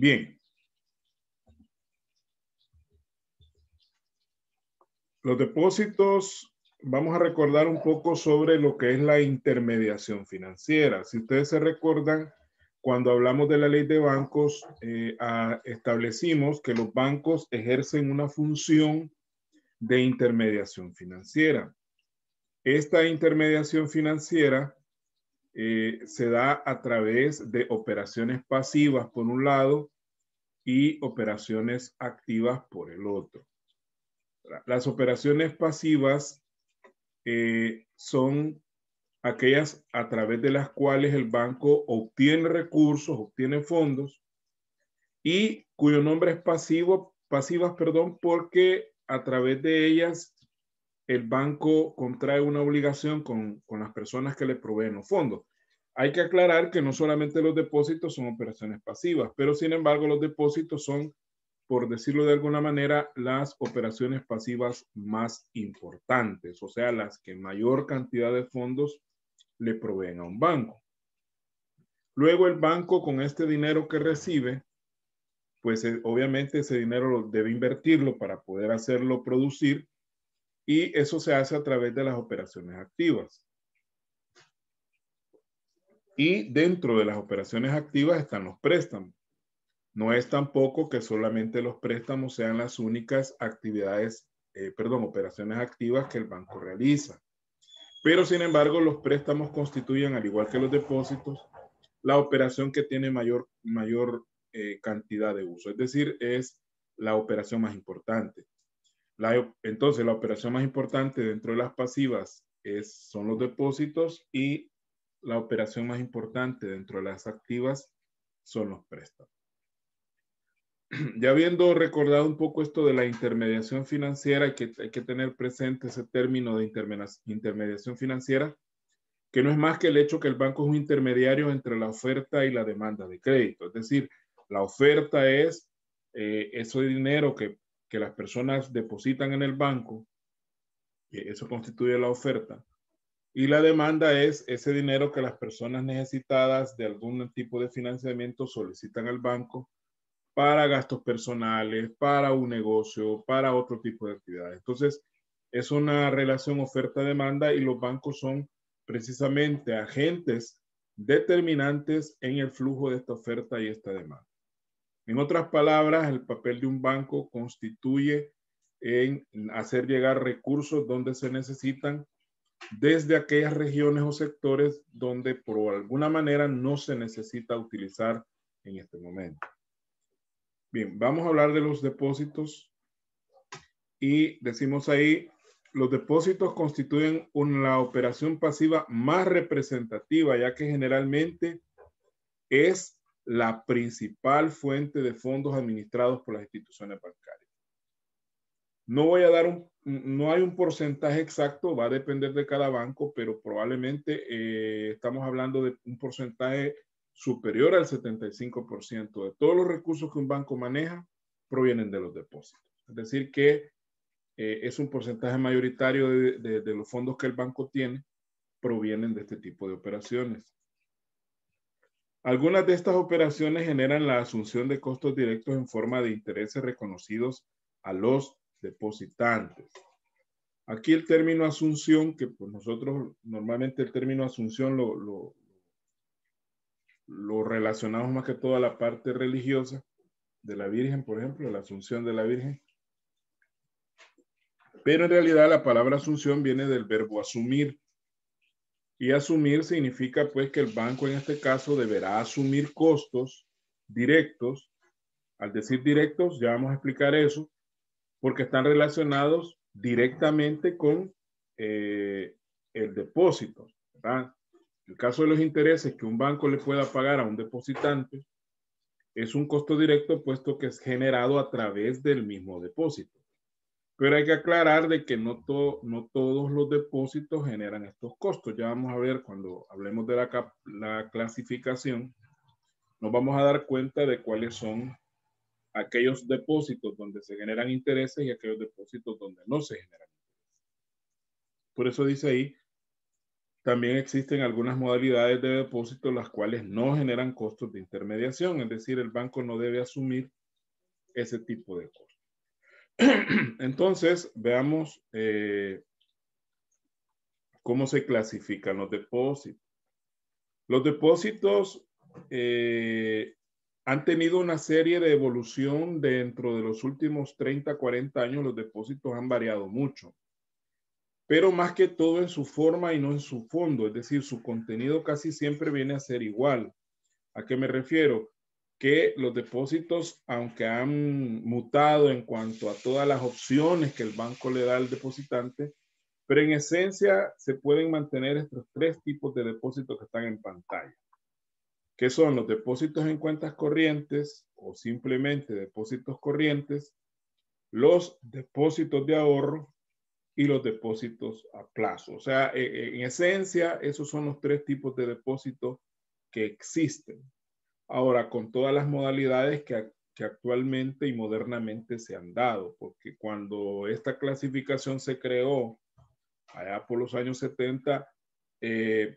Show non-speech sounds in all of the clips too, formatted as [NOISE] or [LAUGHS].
Bien. Los depósitos, vamos a recordar un poco sobre lo que es la intermediación financiera. Si ustedes se recuerdan, cuando hablamos de la ley de bancos, eh, establecimos que los bancos ejercen una función de intermediación financiera. Esta intermediación financiera eh, se da a través de operaciones pasivas por un lado y operaciones activas por el otro. Las operaciones pasivas eh, son aquellas a través de las cuales el banco obtiene recursos, obtiene fondos y cuyo nombre es pasivo, pasivas perdón, porque a través de ellas el banco contrae una obligación con, las personas que le proveen los fondos. Hay que aclarar que no solamente los depósitos son operaciones pasivas, pero sin embargo los depósitos son, por decirlo de alguna manera, las operaciones pasivas más importantes, o sea, las que mayor cantidad de fondos le proveen a un banco. Luego el banco con este dinero que recibe, pues eh, obviamente ese dinero debe invertirlo para poder hacerlo producir y eso se hace a través de las operaciones activas. Y dentro de las operaciones activas están los préstamos. No es tampoco que solamente los préstamos sean las únicas actividades, eh, perdón, operaciones activas que el banco realiza. Pero sin embargo, los préstamos constituyen, al igual que los depósitos, la operación que tiene mayor, mayor eh, cantidad de uso. Es decir, es la operación más importante entonces, la operación más importante dentro de las pasivas es, son los depósitos y la operación más importante dentro de las activas son los préstamos. [CLEARS THROAT] Ya habiendo recordado un poco esto de la intermediación financiera, que hay que tener presente ese término de intermediación financiera, que no es más que el hecho que el banco es un intermediario entre la oferta y la demanda de crédito. Es decir, la oferta es eh, eso de dinero que que las personas depositan en el banco, eso constituye la oferta, y la demanda es ese dinero que las personas necesitadas de algún tipo de financiamiento solicitan al banco para gastos personales, para un negocio, para otro tipo de actividades. Entonces, es una relación oferta-demanda y los bancos son precisamente agentes determinantes en el flujo de esta oferta y esta demanda. En otras palabras, el papel de un banco constituye en hacer llegar recursos donde se necesitan desde aquellas regiones o sectores donde por alguna manera no se necesita utilizar en este momento. Bien, vamos a hablar de los depósitos y decimos ahí, los depósitos constituyen una operación pasiva más representativa, ya que generalmente es la principal fuente de fondos administrados por las instituciones bancarias. No voy a dar un, no hay un porcentaje exacto, va a depender de cada banco, pero probablemente eh, estamos hablando de un porcentaje superior al 75% de todos los recursos que un banco maneja provienen de los depósitos. Es decir, que eh, es un porcentaje mayoritario de los fondos que el banco tiene provienen de este tipo de operaciones. Algunas de estas operaciones generan la asunción de costos directos en forma de intereses reconocidos a los depositantes. Aquí el término asunción, que pues nosotros normalmente el término asunción lo, lo, relacionamos más que toda la parte religiosa de la Virgen, por ejemplo, la asunción de la Virgen. Pero en realidad la palabra asunción viene del verbo asumir, y asumir significa pues que el banco en este caso deberá asumir costos directos. Al decir directos, ya vamos a explicar eso, porque están relacionados directamente con eh, el depósito. ¿verdad? El caso de los intereses que un banco le pueda pagar a un depositante es un costo directo puesto que es generado a través del mismo depósito. Pero hay que aclarar de que no, to, no todos los depósitos generan estos costos. Ya vamos a ver cuando hablemos de la, la clasificación, nos vamos a dar cuenta de cuáles son aquellos depósitos donde se generan intereses y aquellos depósitos donde no se generan Por eso dice ahí, también existen algunas modalidades de depósito las cuales no generan costos de intermediación, es decir, el banco no debe asumir ese tipo de costos. [CLEARS THROAT] Entonces, veamos eh, cómo se clasifican los depósitos. Los depósitos eh, han tenido una serie de evolución dentro de los últimos 30, 40 años. Los depósitos han variado mucho, pero más que todo en su forma y no en su fondo. Es decir, su contenido casi siempre viene a ser igual. ¿A qué me refiero? que los depósitos, aunque han mutado en cuanto a todas las opciones que el banco le da al depositante, pero en esencia se pueden mantener estos tres tipos de depósitos que están en pantalla, que son los depósitos en cuentas corrientes o simplemente depósitos corrientes, los depósitos de ahorro y los depósitos a plazo. O sea, e, e, en esencia, esos son los tres tipos de depósitos que existen. Ahora, con todas las modalidades que, actualmente y modernamente se han dado, porque cuando esta clasificación se creó, allá por los años 70, eh,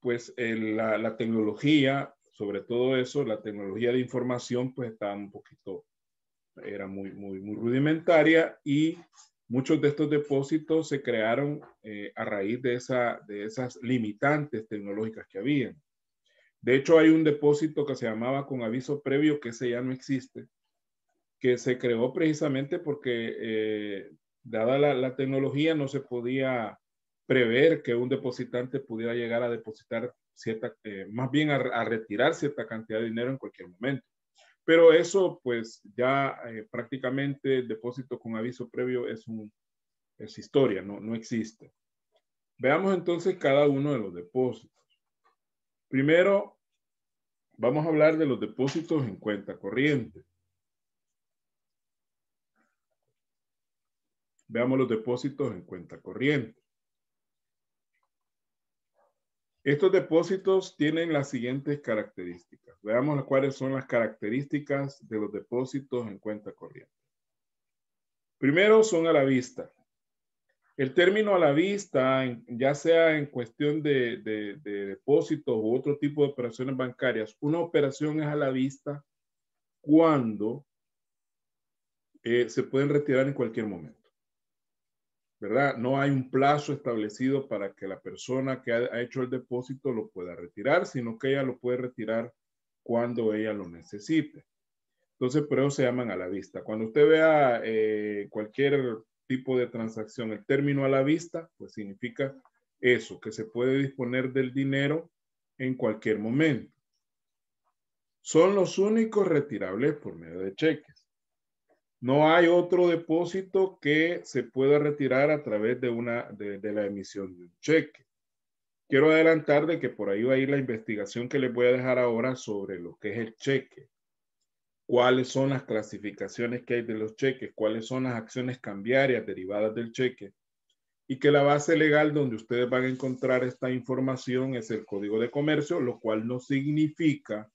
pues la, tecnología, sobre todo eso, la tecnología de información, pues estaba un poquito, era muy, muy, muy rudimentaria y muchos de estos depósitos se crearon eh, a raíz de, de esas limitantes tecnológicas que habían. De hecho, hay un depósito que se llamaba con aviso previo, que ese ya no existe, que se creó precisamente porque, eh, dada la, tecnología, no se podía prever que un depositante pudiera llegar a depositar cierta, eh, más bien a, retirar cierta cantidad de dinero en cualquier momento. Pero eso, pues ya eh, prácticamente el depósito con aviso previo es, un, historia, no, no existe. Veamos entonces cada uno de los depósitos. Primero, vamos a hablar de los depósitos en cuenta corriente. Veamos los depósitos en cuenta corriente. Estos depósitos tienen las siguientes características. Veamos cuáles son las características de los depósitos en cuenta corriente. Primero, son a la vista el término a la vista, ya sea en cuestión de, depósitos u otro tipo de operaciones bancarias, una operación es a la vista cuando eh, se pueden retirar en cualquier momento. ¿Verdad? No hay un plazo establecido para que la persona que ha, hecho el depósito lo pueda retirar, sino que ella lo puede retirar cuando ella lo necesite. Entonces, por eso se llaman a la vista. Cuando usted vea eh, cualquier tipo de transacción. El término a la vista, pues significa eso, que se puede disponer del dinero en cualquier momento. Son los únicos retirables por medio de cheques. No hay otro depósito que se pueda retirar a través de, una, de, la emisión de un cheque. Quiero adelantar de que por ahí va a ir la investigación que les voy a dejar ahora sobre lo que es el cheque cuáles son las clasificaciones que hay de los cheques, cuáles son las acciones cambiarias derivadas del cheque y que la base legal donde ustedes van a encontrar esta información es el Código de Comercio, lo cual no significa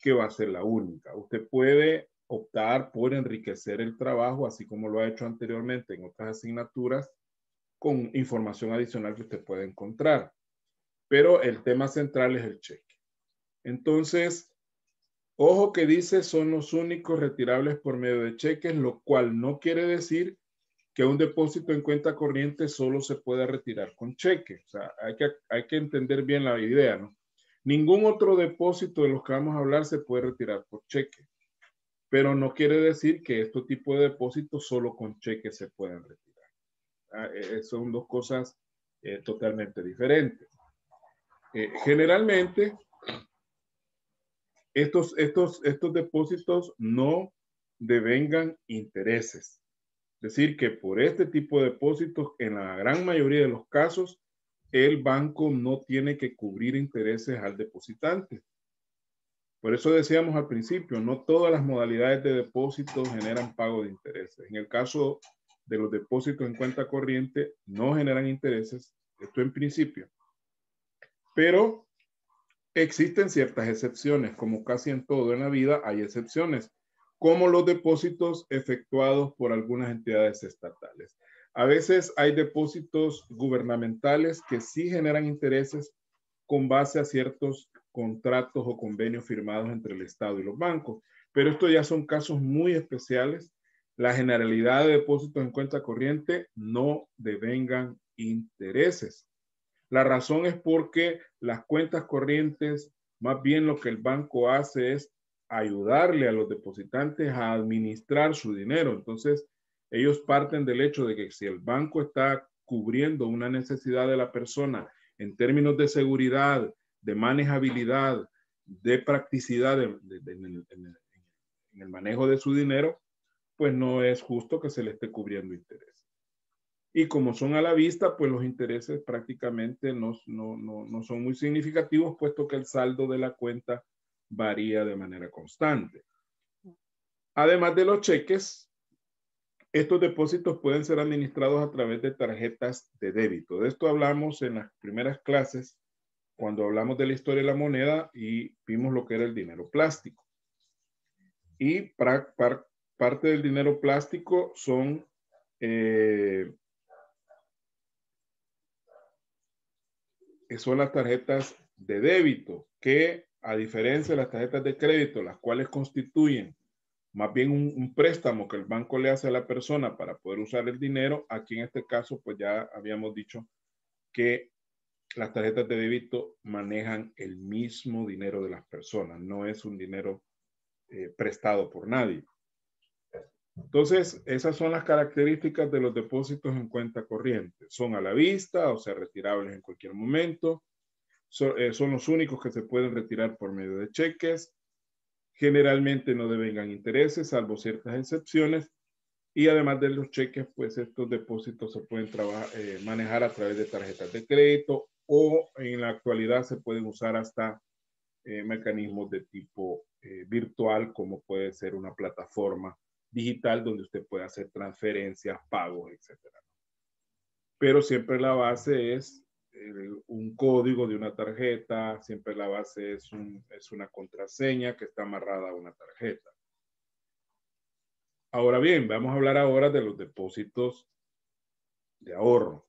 que va a ser la única. Usted puede optar por enriquecer el trabajo, así como lo ha hecho anteriormente en otras asignaturas, con información adicional que usted puede encontrar. Pero el tema central es el cheque. Entonces, Ojo que dice son los únicos retirables por medio de cheques, lo cual no quiere decir que un depósito en cuenta corriente solo se pueda retirar con cheque. O sea, hay que, hay que entender bien la idea, ¿no? Ningún otro depósito de los que vamos a hablar se puede retirar por cheque, pero no quiere decir que este tipo de depósitos solo con cheque se pueden retirar. Ah, eh, eh, son dos cosas eh, totalmente diferentes. generalmente, estos, estos, estos depósitos no devengan intereses. Es decir, que por este tipo de depósitos, en la gran mayoría de los casos, el banco no tiene que cubrir intereses al depositante. Por eso decíamos al principio, no todas las modalidades de depósitos generan pago de intereses. En el caso de los depósitos en cuenta corriente, no generan intereses, esto en principio. Pero Existen ciertas excepciones, como casi en todo en la vida hay excepciones, como los depósitos efectuados por algunas entidades estatales. A veces hay depósitos gubernamentales que sí generan intereses con base a ciertos contratos o convenios firmados entre el Estado y los bancos, pero estos ya son casos muy especiales. La generalidad de depósitos en cuenta corriente no devengan intereses. La razón es porque las cuentas corrientes, más bien lo que el banco hace es ayudarle a los depositantes a administrar su dinero. Entonces, ellos parten del hecho de que si el banco está cubriendo una necesidad de la persona en términos de seguridad, de manejabilidad, de practicidad en el manejo de su dinero, pues no es justo que se le esté cubriendo interés y como son a la vista, pues los intereses prácticamente no, son muy significativos, puesto que el saldo de la cuenta varía de manera constante. Además de los cheques, estos depósitos pueden ser administrados a través de tarjetas de débito. De esto hablamos en las primeras clases cuando hablamos de la historia de la moneda y vimos lo que era el dinero plástico. Y parte del dinero plástico son eh, son las tarjetas de débito, que a diferencia de las tarjetas de crédito, las cuales constituyen más bien un, préstamo que el banco le hace a la persona para poder usar el dinero, aquí en este caso, pues ya habíamos dicho que las tarjetas de débito manejan el mismo dinero de las personas, no es un dinero eh, prestado por nadie. Entonces, esas son las características de los depósitos en cuenta corriente. Son a la vista, o sea, retirables en cualquier momento. Eh, son los únicos que se pueden retirar por medio de cheques. Generalmente no devengan intereses, salvo ciertas excepciones. Y además de los cheques, pues estos depósitos se pueden eh, manejar a través de tarjetas de crédito o en la actualidad se pueden usar hasta eh, mecanismos de tipo virtual, como puede ser una plataforma digital donde usted puede hacer transferencias, pagos, etc. Pero siempre la base es eh, un código de una tarjeta, siempre la base es, una contraseña que está amarrada a una tarjeta. Ahora bien, vamos a hablar ahora de los depósitos de ahorro,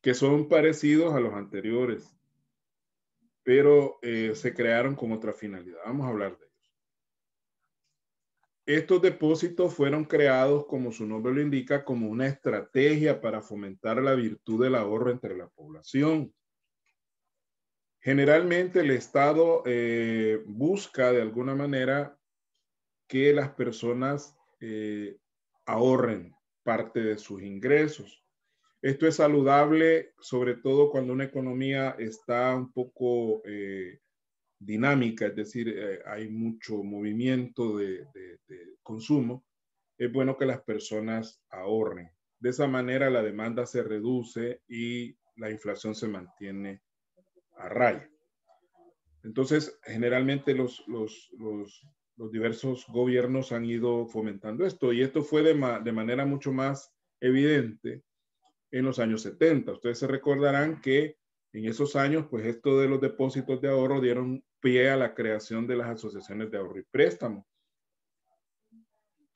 que son parecidos a los anteriores, pero eh, se crearon con otra finalidad. Vamos a hablar de estos depósitos fueron creados, como su nombre lo indica, como una estrategia para fomentar la virtud del ahorro entre la población. Generalmente el Estado eh, busca de alguna manera que las personas eh, ahorren parte de sus ingresos. Esto es saludable, sobre todo cuando una economía está un poco eh, dinámica, es decir, eh, hay mucho movimiento de, consumo, es bueno que las personas ahorren. De esa manera la demanda se reduce y la inflación se mantiene a raya. Entonces, generalmente los, los, diversos gobiernos han ido fomentando esto y esto fue de, de, manera mucho más evidente en los años 70. Ustedes se recordarán que en esos años, pues esto de los depósitos de ahorro dieron pie a la creación de las asociaciones de ahorro y préstamo,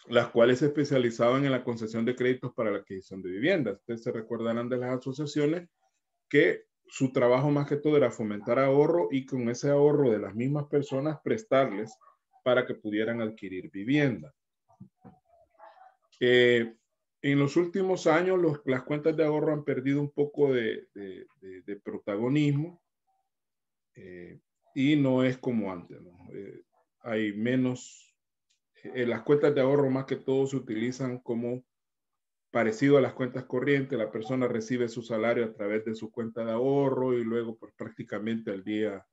las cuales se especializaban en la concesión de créditos para la adquisición de viviendas. Ustedes se recordarán de las asociaciones que su trabajo más que todo era fomentar ahorro y con ese ahorro de las mismas personas prestarles para que pudieran adquirir vivienda. Eh, en los últimos años las cuentas de ahorro han perdido un poco de, protagonismo. Eh, y no es como antes. Eh, hay menos, eh, las cuentas de ahorro más que todo se utilizan como parecido a las cuentas corrientes, la persona recibe su salario a través de su cuenta de ahorro y luego pues, prácticamente al día,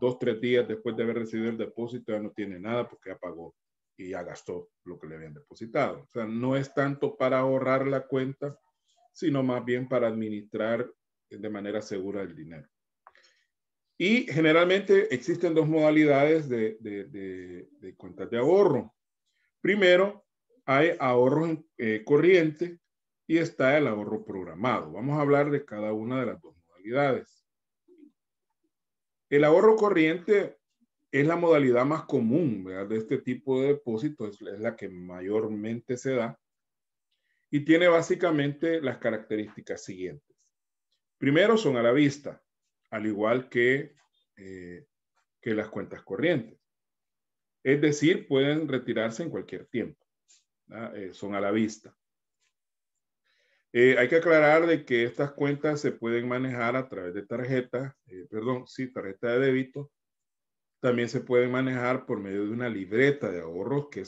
dos, tres días después de haber recibido el depósito ya no tiene nada porque ya pagó y ya gastó lo que le habían depositado. O sea, no es tanto para ahorrar la cuenta, sino más bien para administrar de manera segura el dinero. Y generalmente existen dos modalidades de, de, cuentas de ahorro. Primero, hay ahorro eh, corriente y está el ahorro programado. Vamos a hablar de cada una de las dos modalidades. El ahorro corriente es la modalidad más común de este tipo de depósitos, es la que mayormente se da y tiene básicamente las características siguientes. Primero son a la vista al igual que, eh, que las cuentas corrientes. Es decir, pueden retirarse en cualquier tiempo. Eh, son a la vista. Eh, hay que aclarar de que estas cuentas se pueden manejar a través de tarjetas, perdón, sí, tarjeta de débito. También se pueden manejar por medio de una libreta de ahorros, que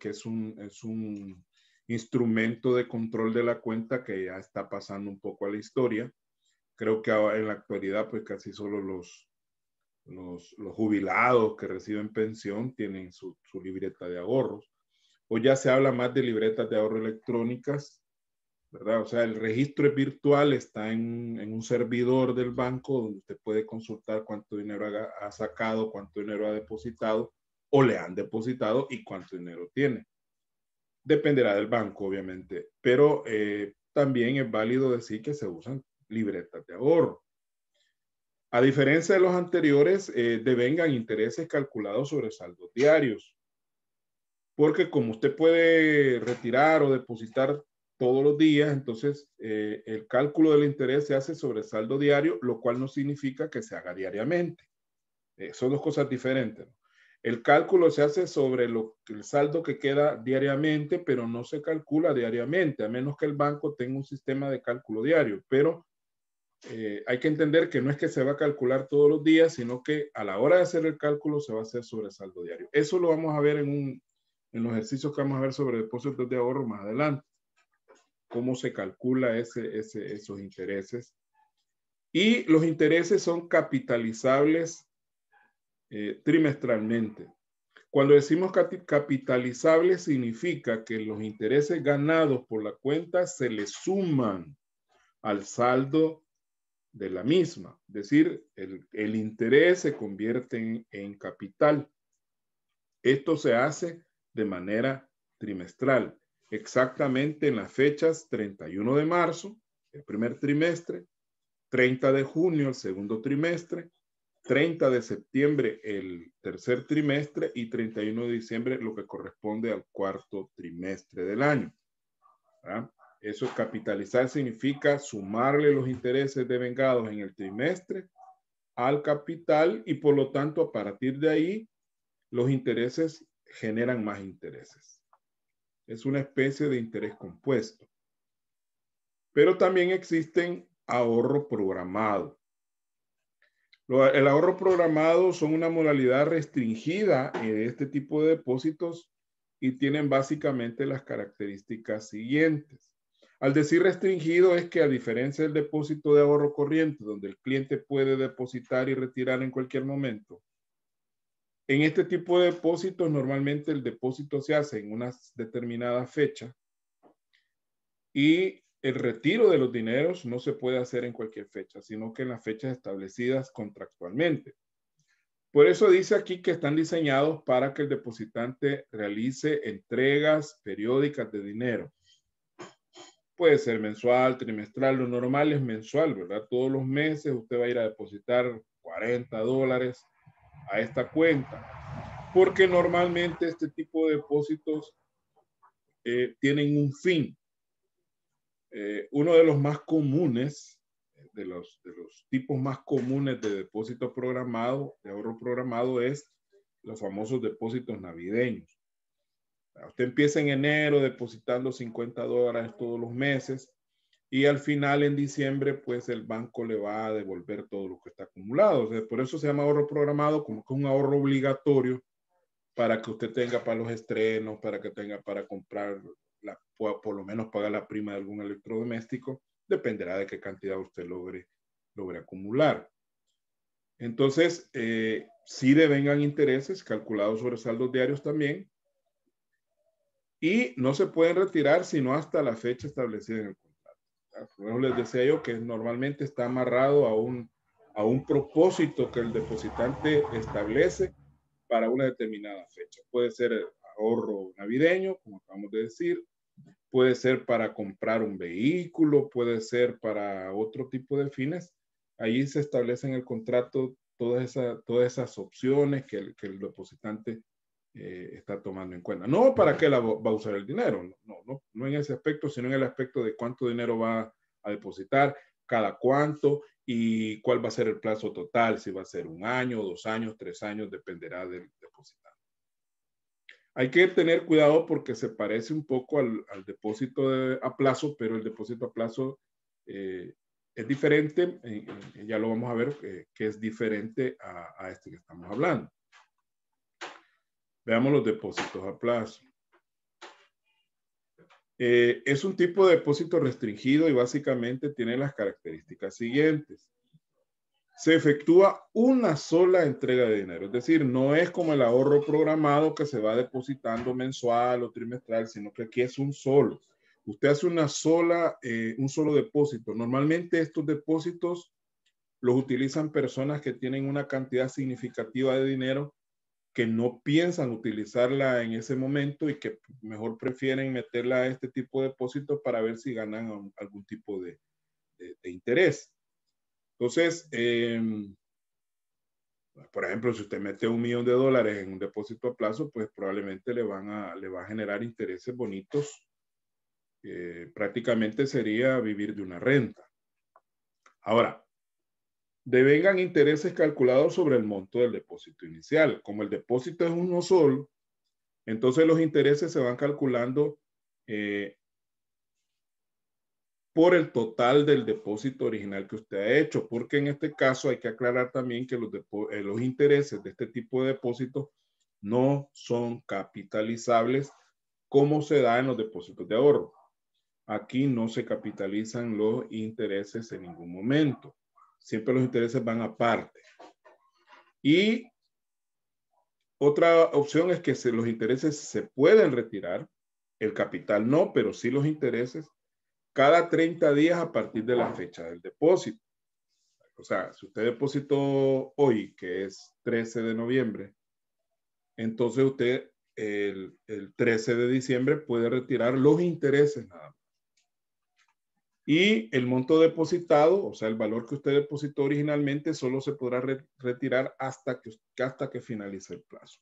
que es un instrumento de control de la cuenta que ya está pasando un poco a la historia. Creo que en la actualidad, pues casi solo los, los, jubilados que reciben pensión tienen su, libreta de ahorros. Hoy ya se habla más de libretas de ahorro electrónicas, ¿verdad? O sea, el registro es virtual, está en, en, un servidor del banco donde usted puede consultar cuánto dinero ha, sacado, cuánto dinero ha depositado o le han depositado y cuánto dinero tiene. Dependerá del banco, obviamente, pero eh, también es válido decir que se usan libretas de ahorro. A diferencia de los anteriores, eh, devengan intereses calculados sobre saldos diarios. Porque como usted puede retirar o depositar todos los días, entonces eh, el cálculo del interés se hace sobre saldo diario, lo cual no significa que se haga diariamente. Eh, son dos cosas diferentes. El cálculo se hace sobre lo, el saldo que queda diariamente, pero no se calcula diariamente, a menos que el banco tenga un sistema de cálculo diario. Pero eh, hay que entender que no es que se va a calcular todos los días, sino que a la hora de hacer el cálculo se va a hacer sobre saldo diario. Eso lo vamos a ver en, un, en los ejercicios que vamos a ver sobre depósitos de ahorro más adelante, cómo se calcula ese, esos intereses. Y los intereses son capitalizables eh, trimestralmente. Cuando decimos capitalizables significa que los intereses ganados por la cuenta se le suman al saldo de la misma. Es decir, el, interés se convierte en, capital. Esto se hace de manera trimestral, exactamente en las fechas 31 de marzo, el primer trimestre, 30 de junio, el segundo trimestre, 30 de septiembre, el tercer trimestre y 31 de diciembre, lo que corresponde al cuarto trimestre del año. ¿verdad? Eso capitalizar significa sumarle los intereses de vengados en el trimestre al capital y por lo tanto a partir de ahí los intereses generan más intereses. Es una especie de interés compuesto. Pero también existen ahorro programado. El ahorro programado son una modalidad restringida en este tipo de depósitos y tienen básicamente las características siguientes. Al decir restringido es que a diferencia del depósito de ahorro corriente, donde el cliente puede depositar y retirar en cualquier momento, en este tipo de depósitos normalmente el depósito se hace en una determinada fecha y el retiro de los dineros no se puede hacer en cualquier fecha, sino que en las fechas establecidas contractualmente. Por eso dice aquí que están diseñados para que el depositante realice entregas periódicas de dinero. Puede ser mensual, trimestral, lo normal es mensual, ¿verdad? Todos los meses usted va a ir a depositar 40 dólares a esta cuenta, porque normalmente este tipo de depósitos eh, tienen un fin. Eh, uno de los más comunes, de los, de los tipos más comunes de depósito programado, de ahorro programado, es los famosos depósitos navideños. Ah, usted empieza en enero depositando 50 dólares todos los meses y al final en diciembre pues el banco le va a devolver todo lo que está acumulado. por eso se llama ahorro programado, como que es un ahorro obligatorio para que usted tenga para los estrenos, para que tenga para comprar, la, por lo menos pagar la prima de algún electrodoméstico, dependerá de qué cantidad usted logre, logre acumular. Entonces, eh, si devengan intereses calculados sobre saldos diarios también, y no se pueden retirar sino hasta la fecha establecida en el contrato. Por les decía yo que normalmente está amarrado a un, a un propósito que el depositante establece para una determinada fecha. Puede ser ahorro navideño, como acabamos de decir, puede ser para comprar un vehículo, puede ser para otro tipo de fines. Allí se establecen en el contrato todas, esas, todas esas opciones que el, que el depositante eh, está tomando en cuenta. No para qué la va a usar el dinero, no, no, no en ese aspecto, sino en el aspecto de cuánto dinero va a depositar, cada cuánto y cuál va a ser el plazo total, si va a ser un año, dos años, tres años, dependerá del depositante. Hay que tener cuidado porque se parece un poco al, depósito a plazo, pero el depósito a plazo eh, es diferente, eh, ya lo vamos a ver, que es diferente a, este que estamos hablando. Veamos los depósitos a plazo. Eh, es un tipo de depósito restringido y básicamente tiene las características siguientes. Se efectúa una sola entrega de dinero, es decir, no es como el ahorro programado que se va depositando mensual o trimestral, sino que aquí es un solo. Usted hace una sola, eh, un solo depósito. Normalmente estos depósitos los utilizan personas que tienen una cantidad significativa de dinero que no piensan utilizarla en ese momento y que mejor prefieren meterla a este tipo de depósitos para ver si ganan algún tipo de, interés. Entonces, em, por ejemplo, si usted mete un millón de dólares en un depósito a plazo, pues probablemente le, van a, le va a generar intereses bonitos. prácticamente sería vivir de una renta. Ahora, devengan intereses calculados sobre el monto del depósito inicial. Como el depósito es uno solo, entonces los intereses se van calculando eh, por el total del depósito original que usted ha hecho, porque en este caso hay que aclarar también que los, eh, los intereses de este tipo de depósitos no son capitalizables como se da en los depósitos de ahorro. Aquí no se capitalizan los intereses en ningún momento. Siempre los intereses van aparte. Y otra opción es que los intereses se pueden retirar, el capital no, pero sí los intereses, cada 30 días a partir de la fecha del depósito. O sea, si usted depositó hoy, que es 13 de noviembre, entonces usted el, el 13 de diciembre puede retirar los intereses nada más. Y el monto depositado, o sea, el valor que usted depositó originalmente, solo se podrá retirar hasta que, hasta que finalice el plazo.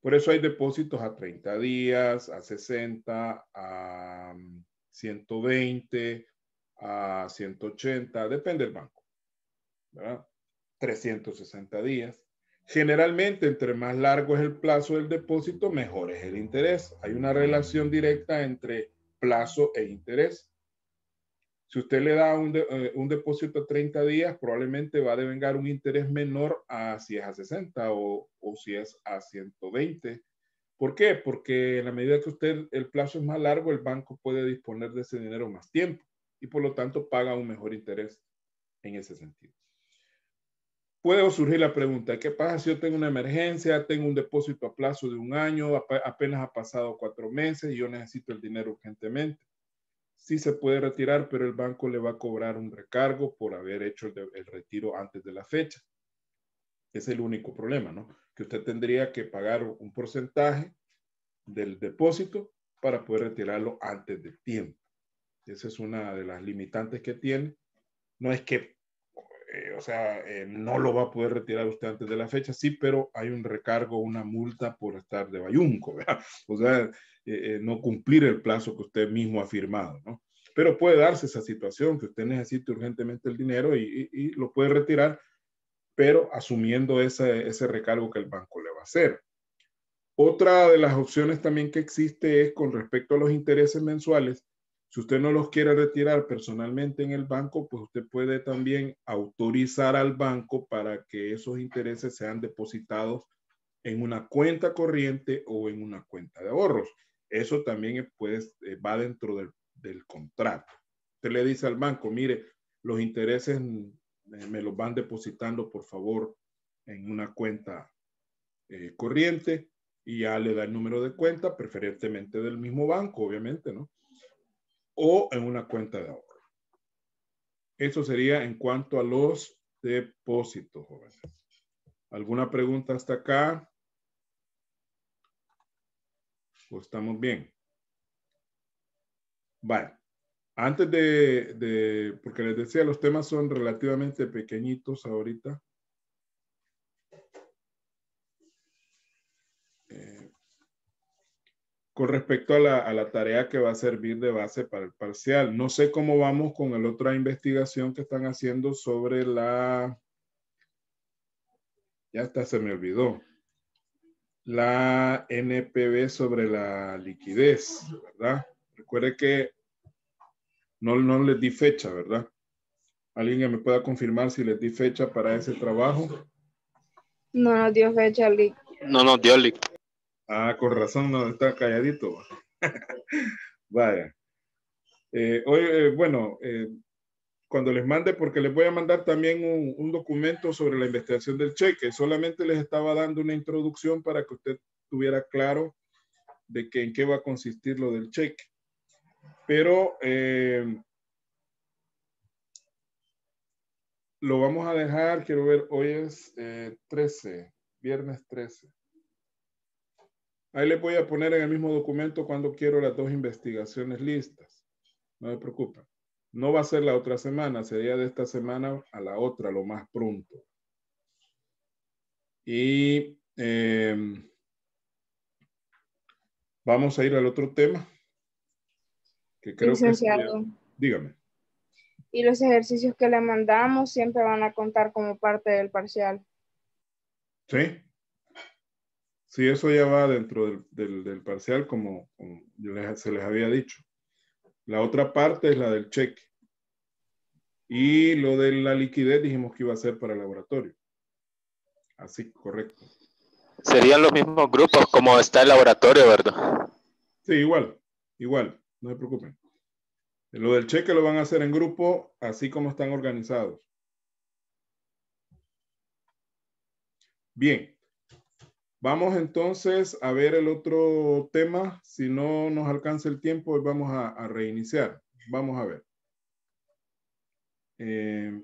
Por eso hay depósitos a 30 días, a 60, a 120, mm, a 180, depende del banco. ¿verdad? 360 días. Generalmente, entre más largo es el plazo del depósito, mejor es el interés. Hay una relación directa entre plazo e interés. Si usted le da un, eh, depósito a 30 días, probablemente va a devengar un interés menor a si es a 60 o, o si es a 120. ¿Por qué? Porque en la medida que usted el plazo es más largo, el banco puede disponer de ese dinero más tiempo y por lo tanto paga un mejor interés en ese sentido. Puede surgir la pregunta, ¿qué pasa si yo tengo una emergencia, tengo un depósito a plazo de un año, apenas ha pasado cuatro meses y yo necesito el dinero urgentemente? sí se puede retirar, pero el banco le va a cobrar un recargo por haber hecho el, retiro antes de la fecha. Es el único problema, ¿no? Que usted tendría que pagar un porcentaje del depósito para poder retirarlo antes del tiempo. Esa es una de las limitantes que tiene. No es que eh, o sea, eh, no lo va a poder retirar usted antes de la fecha, sí, pero hay un recargo, una multa por estar de bayunco, ¿verdad? [LAUGHS] O sea, eh, no cumplir el plazo que usted mismo ha firmado, ¿no? Pero puede darse esa situación que usted necesite urgentemente el dinero y, lo puede retirar, pero asumiendo ese recargo que el banco le va a hacer. Otra de las opciones también que existe es con respecto a los intereses mensuales si usted no los quiere retirar personalmente en el banco, pues usted puede también autorizar al banco para que esos intereses sean depositados en una cuenta corriente o en una cuenta de ahorros. Eso también pues, eh, va dentro del, contrato. Usted le dice al banco, mire, los intereses eh, me los van depositando, por favor, en una cuenta eh, corriente y ya le da el número de cuenta, preferentemente del mismo banco, obviamente, ¿no? o en una cuenta de ahorro. Eso sería en cuanto a los depósitos, jóvenes. ¿Alguna pregunta hasta acá? ¿O estamos bien? Vale. Antes de, de, porque les decía, los temas son relativamente pequeñitos ahorita. con respecto a la, tarea que va a servir de base para el parcial. No sé cómo vamos con la otra investigación que están haciendo sobre la... Ya está se me olvidó. La NPV sobre la liquidez, ¿verdad? Recuerde que no, no les di fecha, ¿verdad? ¿Alguien me pueda confirmar si les di fecha para ese trabajo? No nos dio fecha, Lick. No nos dio, Lick. Ah, con razón no está calladito. [LAUGHS] Vaya. hoy, eh, eh, bueno, eh, cuando les mande, porque les voy a mandar también un, documento sobre la investigación del cheque, solamente les estaba dando una introducción para que usted tuviera claro de en qué va a consistir lo del cheque. Pero lo vamos a dejar, quiero ver, hoy es 13, viernes 13. Ahí le voy a poner en el mismo documento cuando quiero las dos investigaciones listas. No me preocupen. No va a ser la otra semana, sería de esta semana a la otra, lo más pronto. Y em, vamos a ir al otro tema. Que creo Licenciado. dígame. Y los ejercicios que le mandamos siempre van a contar como parte del parcial. Sí, Sí, eso ya va dentro del, parcial, como, se les había dicho. La otra parte es la del cheque. Y lo de la liquidez dijimos que iba a ser para el laboratorio. Así, correcto. Serían los mismos grupos como está el laboratorio, ¿verdad? Sí, igual, igual, no se preocupen. Lo del cheque lo van a hacer en grupo, así como están organizados. Bien, Vamos entonces a ver el otro tema. Si no nos alcanza el tiempo, vamos a, reiniciar. Vamos a ver. Eh,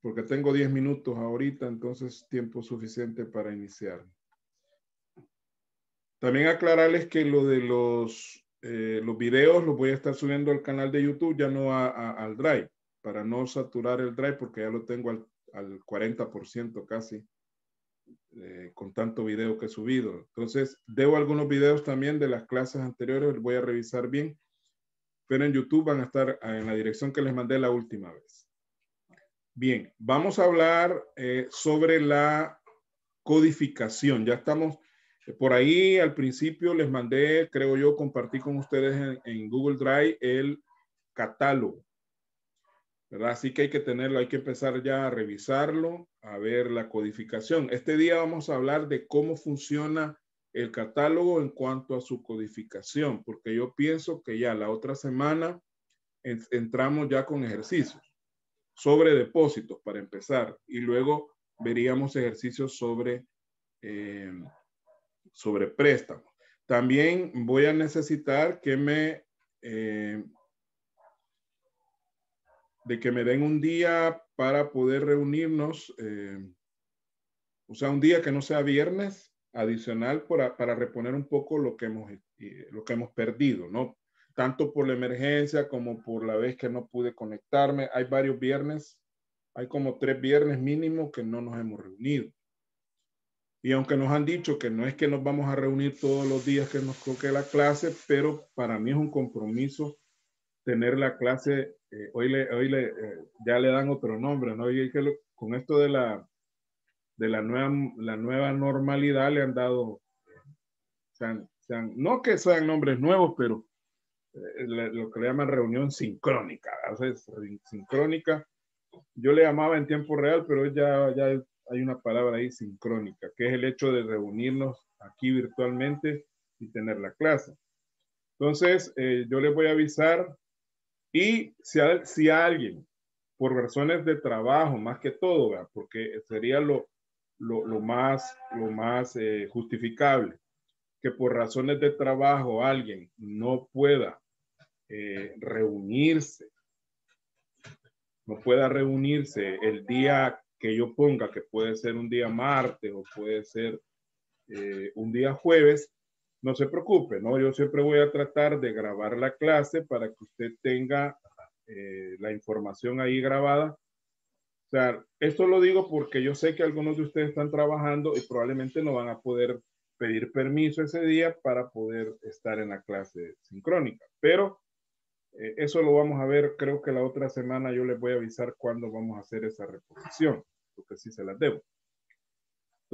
porque tengo 10 minutos ahorita, entonces tiempo suficiente para iniciar. También aclararles que lo de los, eh, los videos los voy a estar subiendo al canal de YouTube, ya no al Drive, para no saturar el Drive porque ya lo tengo al, al 40% casi eh, con tanto video que he subido. Entonces, debo algunos videos también de las clases anteriores, voy a revisar bien, pero en YouTube van a estar ah, en la dirección que les mandé la última vez. Bien, vamos a hablar eh, sobre la codificación. Ya estamos eh, por ahí al principio, les mandé, creo yo, compartí con ustedes en Google Drive el catálogo. Así que hay que tenerlo, hay que empezar ya a revisarlo, a ver la codificación. Este día vamos a hablar de cómo funciona el catálogo en cuanto a su codificación, porque yo pienso que ya la otra semana entramos ya con ejercicios sobre depósitos para empezar y luego veríamos ejercicios sobre, eh, sobre préstamos. También voy a necesitar que me eh, de que me den un día para poder reunirnos, eh, o sea, un día que no sea viernes, adicional para, reponer un poco lo que, hemos, eh, lo que hemos perdido, ¿no? Tanto por la emergencia como por la vez que no pude conectarme. Hay varios viernes, hay como tres viernes mínimo que no nos hemos reunido. Y aunque nos han dicho que no es que nos vamos a reunir todos los días que nos toque la clase, pero para mí es un compromiso tener la clase, eh, hoy, le, hoy le, eh, ya le dan otro nombre, ¿no? Y que con esto de la, de la nueva, la nueva normalidad le han dado, no que sean nombres nuevos, pero eh, lo que le llaman reunión sincrónica, o sea, sincrónica. Yo le llamaba en tiempo real, pero ya, ya hay una palabra ahí sincrónica, que es el hecho de reunirnos aquí virtualmente y tener la clase. Entonces, yo les voy a avisar y si, si alguien, por razones de trabajo, más que todo, porque sería lo, lo, más, lo más eh, justificable, que por razones de trabajo alguien no pueda eh, reunirse, no pueda reunirse el día que yo ponga, que puede ser un día martes o puede ser eh, un día jueves, no se preocupe, ¿no? Yo siempre voy a tratar de grabar la clase para que usted tenga eh, la información ahí grabada. O sea, esto lo digo porque yo sé que algunos de ustedes están trabajando y probablemente no van a poder pedir permiso ese día para poder estar en la clase sincrónica. Pero eh, eso lo vamos a ver, creo que la otra semana yo les voy a avisar cuándo vamos a hacer esa reposición, porque sí se las debo.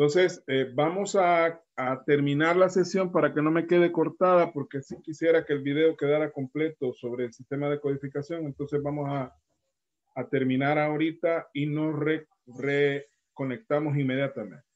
Entonces, eh, vamos a, terminar la sesión para que no me quede cortada, porque sí quisiera que el video quedara completo sobre el sistema de codificación. Entonces, vamos a, terminar ahorita y nos reconectamos inmediatamente.